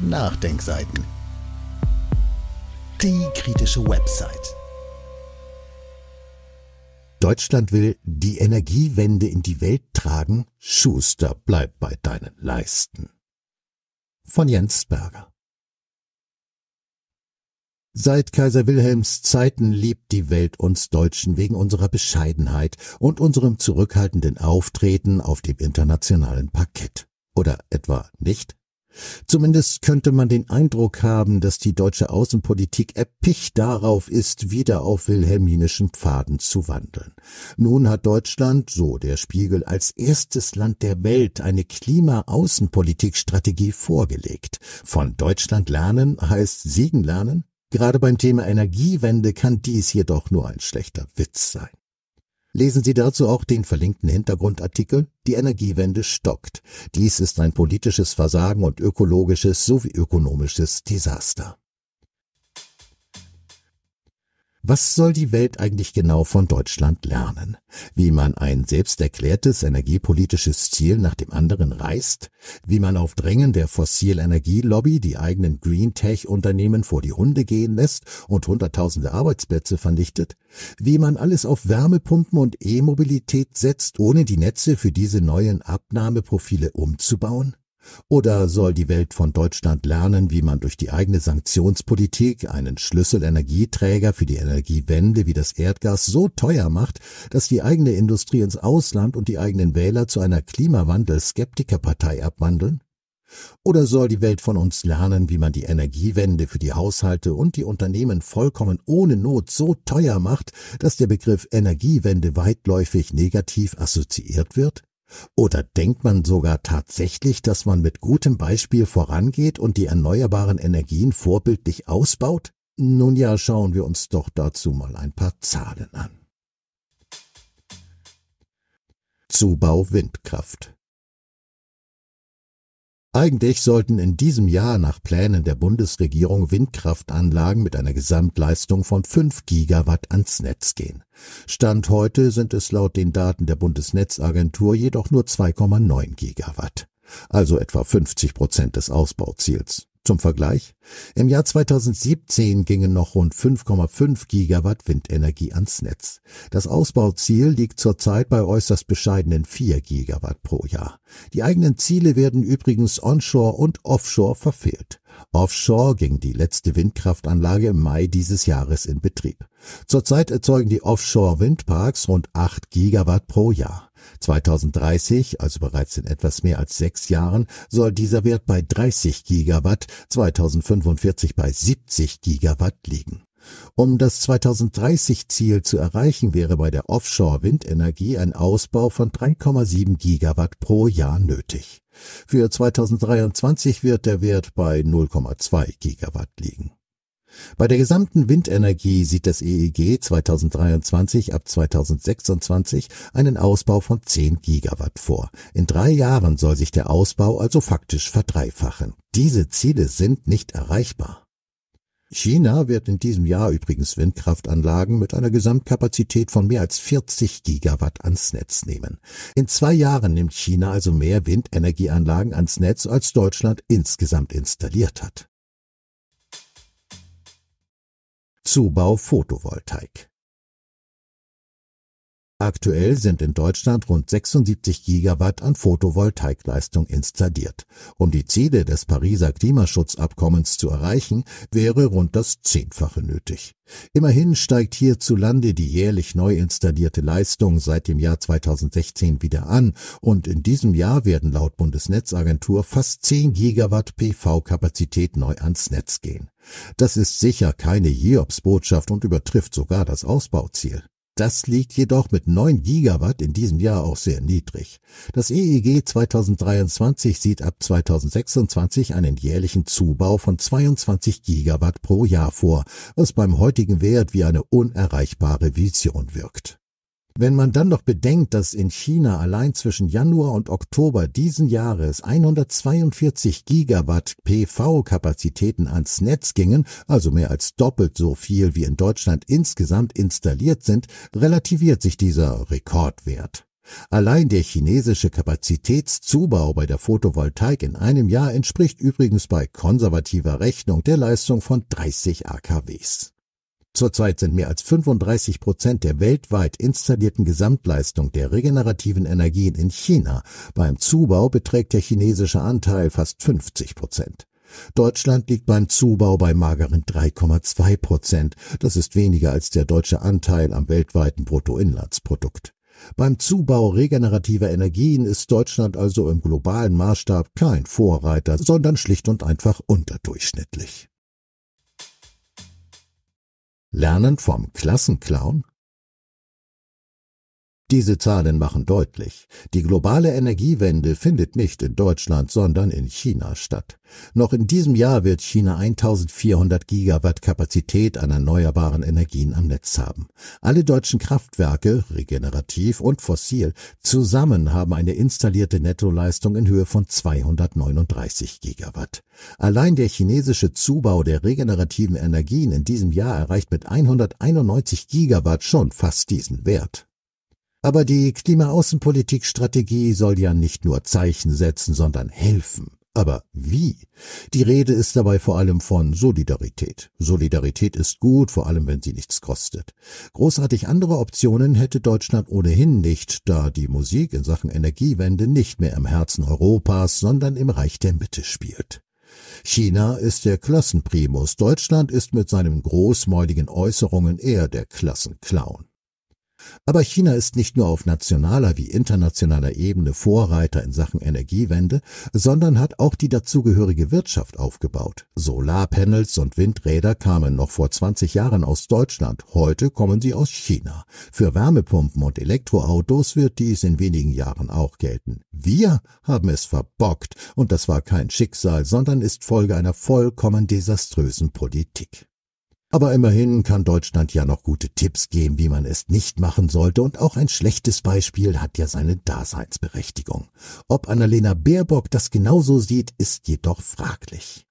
Nachdenkseiten. Die kritische Website. Deutschland will die Energiewende in die Welt tragen. Schuster, bleib bei deinen Leisten. Von Jens Berger. Seit Kaiser Wilhelms Zeiten liebt die Welt uns Deutschen wegen unserer Bescheidenheit und unserem zurückhaltenden Auftreten auf dem internationalen Parkett. Oder etwa nicht? Zumindest könnte man den Eindruck haben, dass die deutsche Außenpolitik erpicht darauf ist, wieder auf wilhelminischen Pfaden zu wandeln. Nun hat Deutschland, so der Spiegel, als erstes Land der Welt eine Klima-Außenpolitik-Strategie vorgelegt. Von Deutschland lernen heißt Siegen lernen? Gerade beim Thema Energiewende kann dies jedoch nur ein schlechter Witz sein. Lesen Sie dazu auch den verlinkten Hintergrundartikel Die Energiewende stockt. Dies ist ein politisches Versagen und ökologisches sowie ökonomisches Desaster. Was soll die Welt eigentlich genau von Deutschland lernen? Wie man ein selbst erklärtes energiepolitisches Ziel nach dem anderen reißt? Wie man auf Drängen der Fossilenergielobby die eigenen Green-Tech-Unternehmen vor die Hunde gehen lässt und hunderttausende Arbeitsplätze vernichtet? Wie man alles auf Wärmepumpen und E-Mobilität setzt, ohne die Netze für diese neuen Abnahmeprofile umzubauen? Oder soll die Welt von Deutschland lernen, wie man durch die eigene Sanktionspolitik einen Schlüsselenergieträger für die Energiewende wie das Erdgas so teuer macht, dass die eigene Industrie ins Ausland und die eigenen Wähler zu einer Klimawandel-Skeptikerpartei abwandeln? Oder soll die Welt von uns lernen, wie man die Energiewende für die Haushalte und die Unternehmen vollkommen ohne Not so teuer macht, dass der Begriff Energiewende weitläufig negativ assoziiert wird? Oder denkt man sogar tatsächlich, dass man mit gutem Beispiel vorangeht und die erneuerbaren Energien vorbildlich ausbaut? Nun ja, schauen wir uns doch dazu mal ein paar Zahlen an. Zubau Windkraft. Eigentlich sollten in diesem Jahr nach Plänen der Bundesregierung Windkraftanlagen mit einer Gesamtleistung von 5 Gigawatt ans Netz gehen. Stand heute sind es laut den Daten der Bundesnetzagentur jedoch nur 2,9 Gigawatt, also etwa 50 Prozent des Ausbauziels. Zum Vergleich, im Jahr 2017 gingen noch rund 5,5 Gigawatt Windenergie ans Netz. Das Ausbauziel liegt zurzeit bei äußerst bescheidenen 4 Gigawatt pro Jahr. Die eigenen Ziele werden übrigens onshore und offshore verfehlt. Offshore ging die letzte Windkraftanlage im Mai dieses Jahres in Betrieb. Zurzeit erzeugen die Offshore-Windparks rund 8 Gigawatt pro Jahr. 2030, also bereits in etwas mehr als sechs Jahren, soll dieser Wert bei 30 Gigawatt, 2045 bei 70 Gigawatt liegen. Um das 2030-Ziel zu erreichen, wäre bei der Offshore-Windenergie ein Ausbau von 3,7 Gigawatt pro Jahr nötig. Für 2023 wird der Wert bei 0,2 Gigawatt liegen. Bei der gesamten Windenergie sieht das EEG 2023 ab 2026 einen Ausbau von 10 Gigawatt vor. In drei Jahren soll sich der Ausbau also faktisch verdreifachen. Diese Ziele sind nicht erreichbar. China wird in diesem Jahr übrigens Windkraftanlagen mit einer Gesamtkapazität von mehr als 40 Gigawatt ans Netz nehmen. In zwei Jahren nimmt China also mehr Windenergieanlagen ans Netz, als Deutschland insgesamt installiert hat. Zubau Photovoltaik Aktuell sind in Deutschland rund 76 Gigawatt an Photovoltaikleistung installiert. Um die Ziele des Pariser Klimaschutzabkommens zu erreichen, wäre rund das Zehnfache nötig. Immerhin steigt hierzulande die jährlich neu installierte Leistung seit dem Jahr 2016 wieder an und in diesem Jahr werden laut Bundesnetzagentur fast 10 Gigawatt PV-Kapazität neu ans Netz gehen. Das ist sicher keine Hiobsbotschaft und übertrifft sogar das Ausbauziel. Das liegt jedoch mit 9 Gigawatt in diesem Jahr auch sehr niedrig. Das EEG 2023 sieht ab 2026 einen jährlichen Zubau von 22 Gigawatt pro Jahr vor, was beim heutigen Wert wie eine unerreichbare Vision wirkt. Wenn man dann noch bedenkt, dass in China allein zwischen Januar und Oktober diesen Jahres 142 Gigawatt PV-Kapazitäten ans Netz gingen, also mehr als doppelt so viel wie in Deutschland insgesamt installiert sind, relativiert sich dieser Rekordwert. Allein der chinesische Kapazitätszubau bei der Photovoltaik in einem Jahr entspricht übrigens bei konservativer Rechnung der Leistung von 30 AKWs. Zurzeit sind mehr als 35 Prozent der weltweit installierten Gesamtleistung der regenerativen Energien in China. Beim Zubau beträgt der chinesische Anteil fast 50 Prozent. Deutschland liegt beim Zubau bei mageren 3,2 Prozent. Das ist weniger als der deutsche Anteil am weltweiten Bruttoinlandsprodukt. Beim Zubau regenerativer Energien ist Deutschland also im globalen Maßstab kein Vorreiter, sondern schlicht und einfach unterdurchschnittlich. Lernen vom Klassenclown? Diese Zahlen machen deutlich, die globale Energiewende findet nicht in Deutschland, sondern in China statt. Noch in diesem Jahr wird China 1400 Gigawatt Kapazität an erneuerbaren Energien am Netz haben. Alle deutschen Kraftwerke, regenerativ und fossil, zusammen haben eine installierte Nettoleistung in Höhe von 239 Gigawatt. Allein der chinesische Zubau der regenerativen Energien in diesem Jahr erreicht mit 191 Gigawatt schon fast diesen Wert. Aber die Klimaaußenpolitikstrategie soll ja nicht nur Zeichen setzen, sondern helfen. Aber wie? Die Rede ist dabei vor allem von Solidarität. Solidarität ist gut, vor allem wenn sie nichts kostet. Großartig andere Optionen hätte Deutschland ohnehin nicht, da die Musik in Sachen Energiewende nicht mehr im Herzen Europas, sondern im Reich der Mitte spielt. China ist der Klassenprimus, Deutschland ist mit seinen großmäuligen Äußerungen eher der Klassenclown. Aber China ist nicht nur auf nationaler wie internationaler Ebene Vorreiter in Sachen Energiewende, sondern hat auch die dazugehörige Wirtschaft aufgebaut. Solarpanels und Windräder kamen noch vor 20 Jahren aus Deutschland, heute kommen sie aus China. Für Wärmepumpen und Elektroautos wird dies in wenigen Jahren auch gelten. Wir haben es verbockt und das war kein Schicksal, sondern ist Folge einer vollkommen desaströsen Politik. Aber immerhin kann Deutschland ja noch gute Tipps geben, wie man es nicht machen sollte, und auch ein schlechtes Beispiel hat ja seine Daseinsberechtigung. Ob Annalena Baerbock das genauso sieht, ist jedoch fraglich.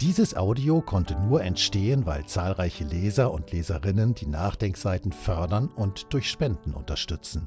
Dieses Audio konnte nur entstehen, weil zahlreiche Leser und Leserinnen die Nachdenkseiten fördern und durch Spenden unterstützen.